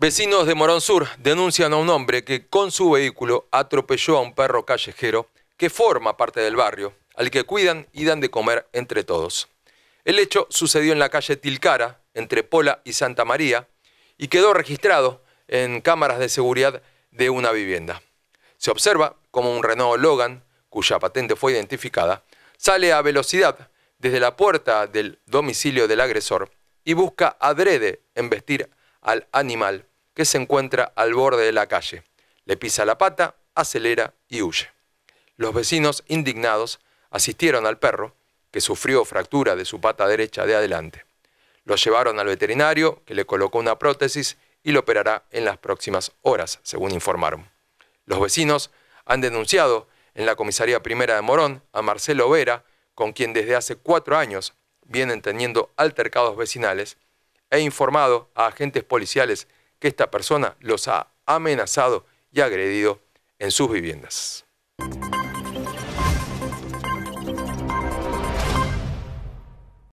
Vecinos de Morón Sur denuncian a un hombre que con su vehículo atropelló a un perro callejero que forma parte del barrio, al que cuidan y dan de comer entre todos. El hecho sucedió en la calle Tilcara, entre Pola y Santa María, y quedó registrado en cámaras de seguridad de una vivienda. Se observa como un Renault Logan, cuya patente fue identificada, sale a velocidad desde la puerta del domicilio del agresor y busca adrede embestir al animal que se encuentra al borde de la calle. Le pisa la pata, acelera y huye. Los vecinos, indignados, asistieron al perro, que sufrió fractura de su pata derecha de adelante. Lo llevaron al veterinario, que le colocó una prótesis y lo operará en las próximas horas, según informaron. Los vecinos han denunciado en la comisaría primera de Morón a Marcelo Vera, con quien desde hace cuatro años vienen teniendo altercados vecinales, e informado a agentes policiales que esta persona los ha amenazado y agredido en sus viviendas.